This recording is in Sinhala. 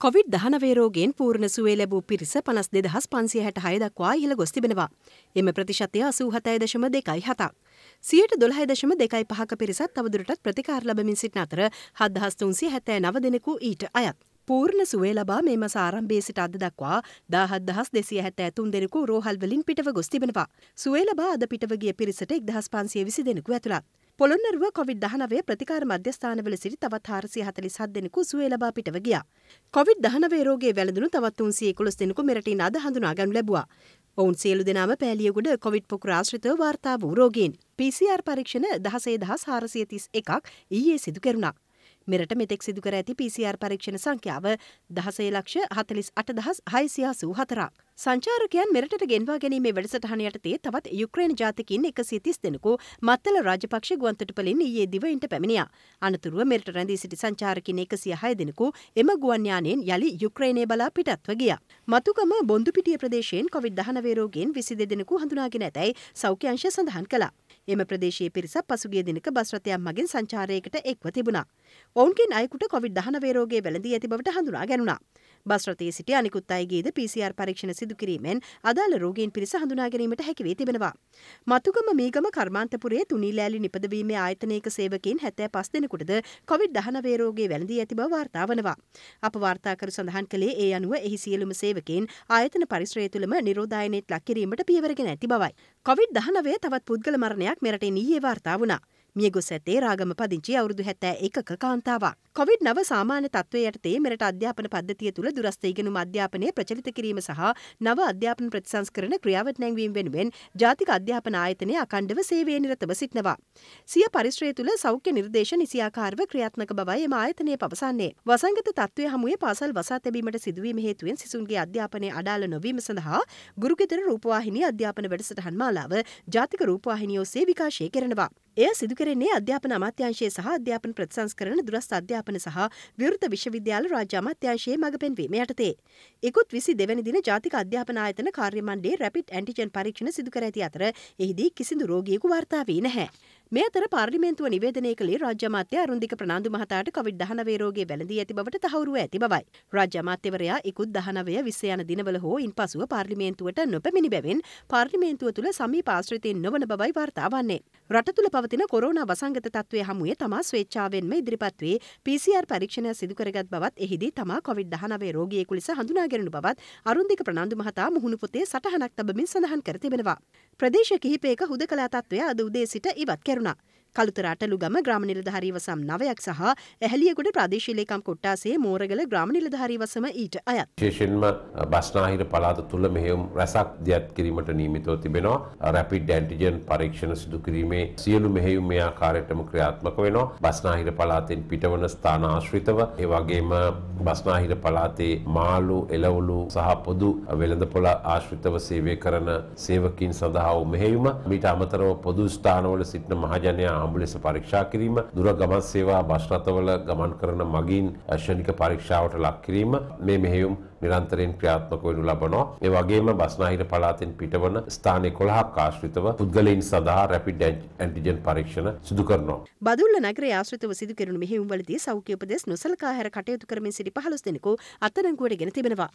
කොවිඩ් දහනවේරෝගෙන් පූර්ණ සුවේ ලැබූ පිරිස පනස් දෙදහස් පන්සිය හැට හය දක්වා ඉහළ ගොස් තිබෙනවා. එම ප්‍රතිශතය අසූහතය දශම දෙකයි හතක්. සියට දොළහය දශම දෙකයි පහක පිරිසත් අවදුරටත් ප්‍රතිකාර ලබමින් සිටින අතර හදහස්තුන්සි හැතෑ නව දෙනෙකු ඊට අයත්. පූර්ණ සුවේ ලබා මෙම සාරම්භේ සිට අද දක්වා දාහත් දහස් දෙසිය හැත ඇතුන් දෙනෙකු රෝහල්වලින් පිටව ගොස් තිබෙනවා. සුවේ ලබා අද පිටවගේ පිරිසට එක්දහස් පන්සිය විසි දෙනෙකු ඇතුළත්. පොළොන්නරුව කොවිD-19 ප්‍රතිකාර මධ්‍යස්ථානවල සිටි තවත් 447 දෙනෙකු සුවය ලබා පිටව ගියා. කොවිD-19 රෝගයේ වැළඳුණු තවත් 311 දෙනෙකු මෙරටින් අද හඳුනා ගනු ලැබුවා. ඔවුන් සියලු දෙනාම පෑලියගොඩ කොවිඩ් පොකුර ආශ්‍රිතව වාර්තා වූ රෝගීන්. PCR පරීක්ෂණ 16431ක් ඊයේ සිදු කෙරුණා. මෙරට මෙතෙක් සිදු කර ඇති PCR පරීක්ෂණ සංඛ්‍යාව 16 ලක්ෂ 48684ක්. සංචාරකයන් මෙරට ගෙන්වා ගැනීමේ වැඩසටහන යටතේ තවත් යුක්‍රේන ජාතිකින් එකසිය තිස් දෙනෙකු මත්තල රාජපක්ෂ ගුවන්තොටුපලින් ඊයේ දිවයින්ට පැමිණියා. අනතුරුව මෙරට රැඳී සිටි සංචාරකින් එකසිය හය දෙනෙකු එම ගුවන් යානයෙන් යළි යුක්‍රේනය බලා පිටත්ව ගියා. මතුගම බොන්දුපිටිය ප්‍රදේශයෙන් කොවිD-19 රෝගීන් 22 දෙනෙකු හඳුනාගෙන ඇතැයි සෞඛ්‍ය අංශය සඳහන් කළා. එම ප්‍රදේශයේ පිරිසක් පසුගිය දිනක බස් රථයක් මගින් සංචාරයකට එක්ව තිබුණා. ඔවුන්ගෙන් අයෙකුට කොවිD-19 රෝගය වැළඳී ඇති බවට හඳුනා ගැනුණා. බස් රථයේ සිට අනිකුත් අයගේද PCR පරීක්ෂණ සිදු කිරීමෙන් අදාළ රෝගීන් පිරිස හඳුනා ගැනීමට හැකි වී තිබෙනවා. මතුගම මීගම කර්මාන්තපුරයේ තුනී ලෑලි නිපදවීමේ ආයතනයක සේවකයන් 75 දෙනෙකුටද COVID-19 රෝගේ වැළඳී ඇති බව වාර්තා වනවා. අප වාර්තාකරු සඳහන් කළේ ඒ අනුව එහි සියලුම සේවකයන් ආයතන පරිසරය තුළම නිරෝධායනයේත් ලක් කිරීමට පියවරගෙන ඇති බවයි. COVID-19 තවත් පුද්ගල මරණයක් මෙරට ඊයේ වාර්තා වුණා. මියගොස් ඇත්තේ රාගම පදිංචි අවුරුදු හැත්තෑ එකක කාන්තාවක්. කොවිඩ් නව සාමාන්‍ය තත්වය යටතේ මෙරට අධ්‍යාපන පද්ධතිය තුළ දුරස්ථ ඉගෙනුම අධ්‍යාපනය ප්‍රචලිත කිරීම සහ නව අධ්‍යාපන ප්‍රතිසංස්කරන ක්‍රියාවට නැංවීම වෙනුවෙන් ජාතික අධ්‍යාපන ආයතනය අකණ්ඩව සේවය නිරතව සිටනවා. සිය පරිශ්‍රය තුළ සෞඛ්‍ය නිර්දේශ නිසියාකාරව ක්‍රියාත්මක බවයි එම ආයතනය පවසන්නේ. වසංගත තත්ත්වය හමුවේ පාසල් වසා තැබීමට සිදුවීම හේතුවෙන් සිසුන්ගේ අධ්‍යාපනය අඩාල නොවීම සඳහා ගුරුගෙදර රූපවාහිනී අධ්‍යාපන වැඩසටහන් මාලාව ජාතික රූපවාහිනියෝ සේ විකාශය කරනවා. එය සිදුකරන්නේ අධ්‍යාපන අමාත්‍යංශයේ සහ අධ්‍යාපන ප්‍රතිසංස්කරණ දුරස්ථ අධ්‍යාපන සහ විවෘත විශ්වවිද්‍යාල රාජ්‍ය අමාත්‍යංශයේ මඟ පෙන්වීම යටතේ. ඉකුත් විසි දෙවැනි දින ජාතික අධ්‍යාපන ආයතන කාර්යමණ්ඩේ රැපිඩ් ඇන්ටිජන් පරීක්ෂණ සිදුකර ඇති අතර එහිදී කිසිදු රෝගියෙකු වාර්තා වී නැහැ. මේ අතර පාර්ලිමේන්තුව නිවේදනය කළේ රාජ්‍ය අමාත්‍ය අරුන්දික ප්‍රනාන්දු මහතාට කොවිඩ්-19 රෝගය වැළඳී ඇති බවට තහවුරු ඇති බවයි. රාජ්‍ය අමාත්‍යවරයා ඉකුත් 19 20 යන දිනවල හෝ ඉන්පසුව පාර්ලිමේන්තුවට නොපැමිණි බැවින් පාර්ලිමේන්තුව තුළ සමීප ආශ්‍රිතයින් නොවන බවයි වාර්තා වන්නේ. රට තුළ පවතින කොරෝනා වසංගත තත්ත්වය හමුවේ තමා ස්වේච්ඡාවෙන්ම ඉදිරිපත් වී PCR පරීක්ෂණ සිදුකරගත් බවත් එහිදී තමා කොවිඩ්-19 රෝගියෙකු ලෙස හඳුනාගැනුණු බවත් අරුන්දික ප්‍රනාන්දු මහතා මුහුණු පොතේ සටහනක් තබමින් සඳහන් කර තිබෙනවා. ප්‍රදේශ කිහිපයක හුදකලා තත්ත්වය අද උදේ සිට ඉවත් කෙරුණා. கருணா කළුතර අටලුගම ග්‍රාම නිලධාරී වසම් නවයක් සහ ඇහැලියගොඩ ප්‍රාදේශීය ලේකම් කොට්ටාසේ මෝරගල ග්‍රාම නිලධාරී වසම ඊට අයත්. විශේෂයෙන්ම බස්නාහිර පළාත තුල මෙහෙයුම් රැසක් දියත් කිරීමට නියමිතව තිබෙනවා. රැපිඩ් ඇන්ටිජන් පරීක්ෂණ සිදු කිරීමේ සියලු මෙහෙයුම් මේ ආකාරයටම ක්‍රියාත්මක වෙනවා. බස්නාහිර පළාතෙන් පිටවන ස්ථාන ආශ්‍රිතව ඒ වගේම බස්නාහිර පළාතේ මාළු, එළවලු සහ පොදු වෙළඳපොළ ආශ්‍රිතව සේවය කරන සේවකීන් සඳහා මෙහෙයුම මීට අමතරව පොදු ස්ථානවල සිටින මහජනයා ආම්බුලන්ස් ලෙස පරීක්ෂා කිරීම දුර ගමන් සේවා බස් රථවල ගමන් කරන මගින් ශනික පරීක්ෂාවට ලක් කිරීම මේ මෙහෙයුම් නිරන්තරයෙන් ක්‍රියාත්මක වෙනු ලබනවා. ඒ වගේම බස්නාහිර පළාතෙන් පිටවන ස්ථාන 11ක් ආශ්‍රිතව පුද්ගලයන් සඳහා රැපිඩ් ඇන්ටිජන් පරීක්ෂණ සිදු කරනවා. බදුල්ල නගරය ආශ්‍රිතව සිදු කෙරුණු මෙහෙයුම්වලදී සෞඛ්‍ය උපදෙස් නොසලකා හැර කටයුතු කරමින් සිටි 15 දෙනෙකු අත්අඩංගුවට ගෙන තිබෙනවා.